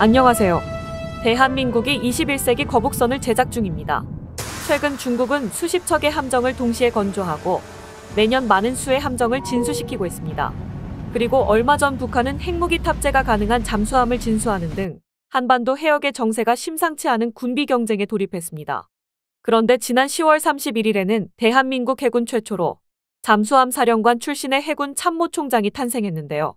안녕하세요. 대한민국이 21세기 거북선을 제작 중입니다. 최근 중국은 수십 척의 함정을 동시에 건조하고 매년 많은 수의 함정을 진수시키고 있습니다. 그리고 얼마 전 북한은 핵무기 탑재가 가능한 잠수함을 진수하는 등 한반도 해역의 정세가 심상치 않은 군비 경쟁에 돌입했습니다. 그런데 지난 10월 31일에는 대한민국 해군 최초로 잠수함 사령관 출신의 해군 참모총장이 탄생했는데요.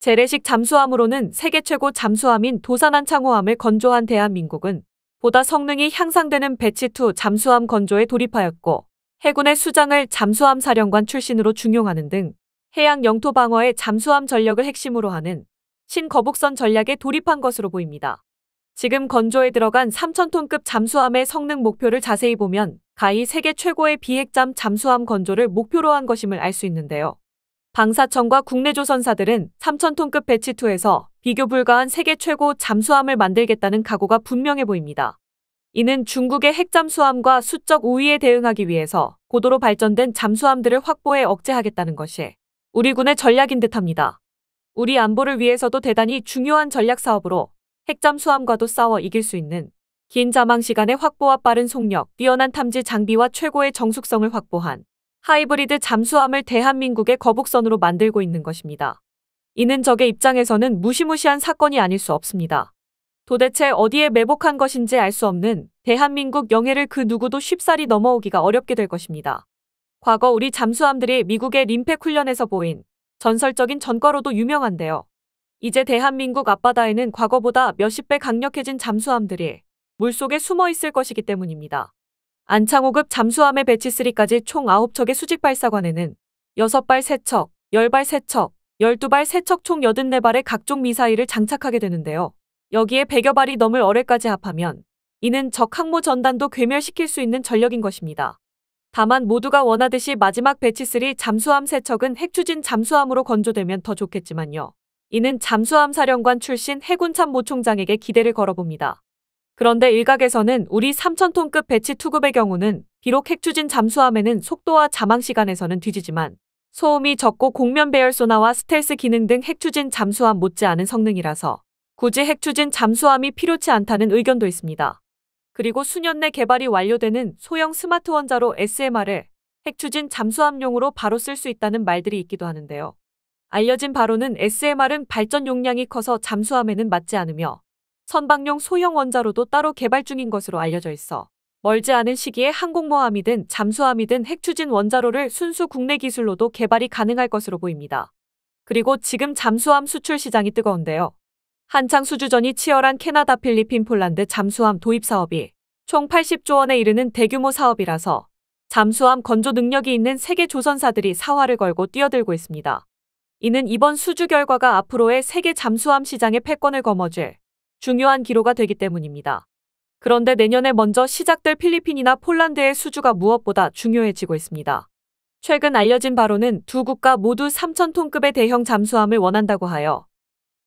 재래식 잠수함으로는 세계 최고 잠수함인 도산한 창호함을 건조한 대한민국은 보다 성능이 향상되는 배치2 잠수함 건조에 돌입하였고 해군의 수장을 잠수함 사령관 출신으로 중용하는 등 해양 영토 방어의 잠수함 전력을 핵심으로 하는 신거북선 전략에 돌입한 것으로 보입니다. 지금 건조에 들어간 3,000톤급 잠수함의 성능 목표를 자세히 보면 가히 세계 최고의 비핵잠 잠수함 건조를 목표로 한 것임을 알 수 있는데요. 방사청과 국내 조선사들은 3,000톤급 배치2에서 비교 불가한 세계 최고 잠수함을 만들겠다는 각오가 분명해 보입니다. 이는 중국의 핵잠수함과 수적 우위에 대응하기 위해서 고도로 발전된 잠수함들을 확보해 억제하겠다는 것이 우리 군의 전략인 듯합니다. 우리 안보를 위해서도 대단히 중요한 전략 사업으로 핵잠수함과도 싸워 이길 수 있는 긴 자망 시간의 확보와 빠른 속력, 뛰어난 탐지 장비와 최고의 정숙성을 확보한 하이브리드 잠수함을 대한민국의 거북선으로 만들고 있는 것입니다. 이는 적의 입장에서는 무시무시한 사건이 아닐 수 없습니다. 도대체 어디에 매복한 것인지 알 수 없는 대한민국 영해를 그 누구도 쉽사리 넘어오기가 어렵게 될 것입니다. 과거 우리 잠수함들이 미국의 림팩 훈련에서 보인 전설적인 전과로도 유명한데요. 이제 대한민국 앞바다에는 과거보다 몇십 배 강력해진 잠수함들이 물속에 숨어 있을 것이기 때문입니다. 안창호급 잠수함의 배치 3까지 총 9척의 수직 발사관에는 6발 3척, 10발 3척, 12발 3척 총 84발의 각종 미사일을 장착하게 되는데요. 여기에 100여 발이 넘을 어뢰까지 합하면 이는 적 항모 전단도 괴멸시킬 수 있는 전력인 것입니다. 다만 모두가 원하듯이 마지막 배치3 잠수함 세척은 핵추진 잠수함으로 건조되면 더 좋겠지만요. 이는 잠수함 사령관 출신 해군 참모총장에게 기대를 걸어봅니다. 그런데 일각에서는 우리 3,000톤급 배치 투급의 경우는 비록 핵추진 잠수함에는 속도와 자망 시간에서는 뒤지지만 소음이 적고 공면 배열 소나와 스텔스 기능 등 핵추진 잠수함 못지않은 성능이라서 굳이 핵추진 잠수함이 필요치 않다는 의견도 있습니다. 그리고 수년 내 개발이 완료되는 소형 스마트 원자로 SMR을 핵추진 잠수함용으로 바로 쓸 수 있다는 말들이 있기도 하는데요. 알려진 바로는 SMR은 발전 용량이 커서 잠수함에는 맞지 않으며 선박용 소형 원자로도 따로 개발 중인 것으로 알려져 있어 멀지 않은 시기에 항공모함이든 잠수함이든 핵추진 원자로를 순수 국내 기술로도 개발이 가능할 것으로 보입니다. 그리고 지금 잠수함 수출 시장이 뜨거운데요. 한창 수주전이 치열한 캐나다, 필리핀, 폴란드 잠수함 도입 사업이 총 80조 원에 이르는 대규모 사업이라서 잠수함 건조 능력이 있는 세계 조선사들이 사활을 걸고 뛰어들고 있습니다. 이는 이번 수주 결과가 앞으로의 세계 잠수함 시장의 패권을 거머쥘 중요한 기로가 되기 때문입니다. 그런데 내년에 먼저 시작될 필리핀이나 폴란드의 수주가 무엇보다 중요해지고 있습니다. 최근 알려진 바로는 두 국가 모두 3,000톤급의 대형 잠수함을 원한다고 하여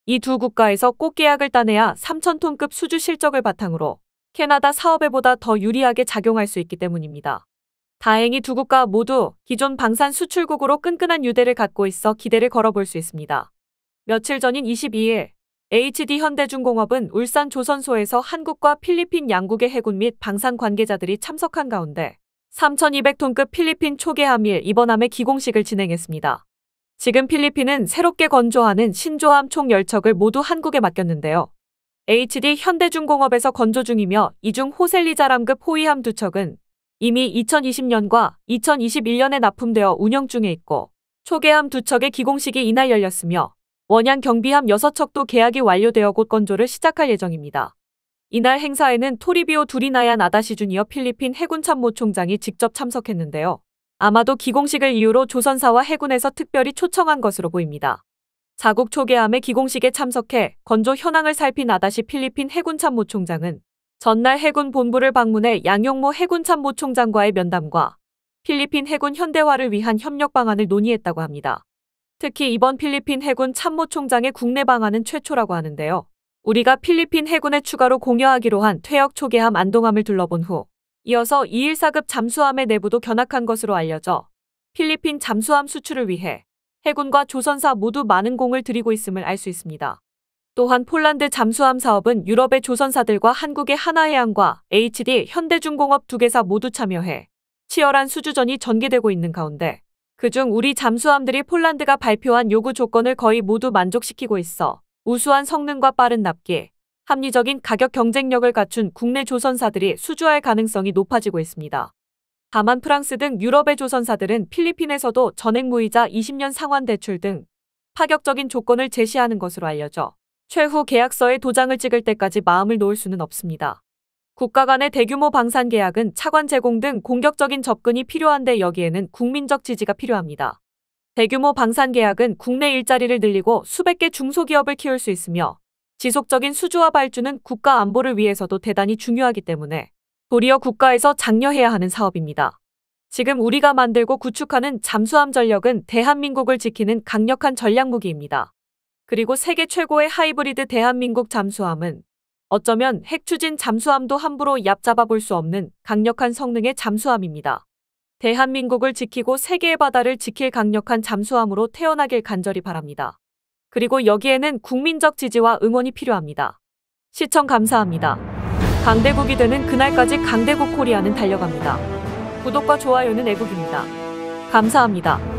이 두 국가에서 꼭 계약을 따내야 3,000톤급 수주 실적을 바탕으로 캐나다 사업에보다 더 유리하게 작용할 수 있기 때문입니다. 다행히 두 국가 모두 기존 방산 수출국으로 끈끈한 유대를 갖고 있어 기대를 걸어볼 수 있습니다. 며칠 전인 22일 HD 현대중공업은 울산 조선소에서 한국과 필리핀 양국의 해군 및 방산 관계자들이 참석한 가운데 3,200톤급 필리핀 초계함일 이번함의 기공식을 진행했습니다. 지금 필리핀은 새롭게 건조하는 신조함 총 10척을 모두 한국에 맡겼는데요. HD 현대중공업에서 건조 중이며 이 중 호셀리자람급 호위함 2척은 이미 2020년과 2021년에 납품되어 운영 중에 있고 초계함 2척의 기공식이 이날 열렸으며 원양 경비함 6척도 계약이 완료되어 곧 건조를 시작할 예정입니다. 이날 행사에는 토리비오 두리나야 나다시 주니어 필리핀 해군참모총장이 직접 참석했는데요. 아마도 기공식을 이유로 조선사와 해군에서 특별히 초청한 것으로 보입니다. 자국 초계함의 기공식에 참석해 건조 현황을 살핀 나다시 필리핀 해군참모총장은 전날 해군 본부를 방문해 양용모 해군참모총장과의 면담과 필리핀 해군 현대화를 위한 협력 방안을 논의했다고 합니다. 특히 이번 필리핀 해군 참모총장의 국내 방안은 최초라고 하는데요. 우리가 필리핀 해군에 추가로 공여하기로 한 퇴역 초계함 안동함을 둘러본 후 이어서 214급 잠수함의 내부도 견학한 것으로 알려져 필리핀 잠수함 수출을 위해 해군과 조선사 모두 많은 공을 들이고 있음을 알 수 있습니다. 또한 폴란드 잠수함 사업은 유럽의 조선사들과 한국의 하나해양과 HD 현대중공업 두 개사 모두 참여해 치열한 수주전이 전개되고 있는 가운데 그중 우리 잠수함들이 폴란드가 발표한 요구 조건을 거의 모두 만족시키고 있어 우수한 성능과 빠른 납기, 합리적인 가격 경쟁력을 갖춘 국내 조선사들이 수주할 가능성이 높아지고 있습니다. 다만 프랑스 등 유럽의 조선사들은 필리핀에서도 전액무이자 20년 상환 대출 등 파격적인 조건을 제시하는 것으로 알려져 최후 계약서에 도장을 찍을 때까지 마음을 놓을 수는 없습니다. 국가 간의 대규모 방산 계약은 차관 제공 등 공격적인 접근이 필요한데 여기에는 국민적 지지가 필요합니다. 대규모 방산 계약은 국내 일자리를 늘리고 수백 개 중소기업을 키울 수 있으며 지속적인 수주와 발주는 국가 안보를 위해서도 대단히 중요하기 때문에 도리어 국가에서 장려해야 하는 사업입니다. 지금 우리가 만들고 구축하는 잠수함 전력은 대한민국을 지키는 강력한 전략무기입니다. 그리고 세계 최고의 하이브리드 대한민국 잠수함은 어쩌면 핵 추진 잠수함도 함부로 얍잡아볼 수 없는 강력한 성능의 잠수함입니다. 대한민국을 지키고 세계의 바다를 지킬 강력한 잠수함으로 태어나길 간절히 바랍니다. 그리고 여기에는 국민적 지지와 응원이 필요합니다. 시청 감사합니다. 강대국이 되는 그날까지 강대국 코리아는 달려갑니다. 구독과 좋아요는 애국입니다. 감사합니다.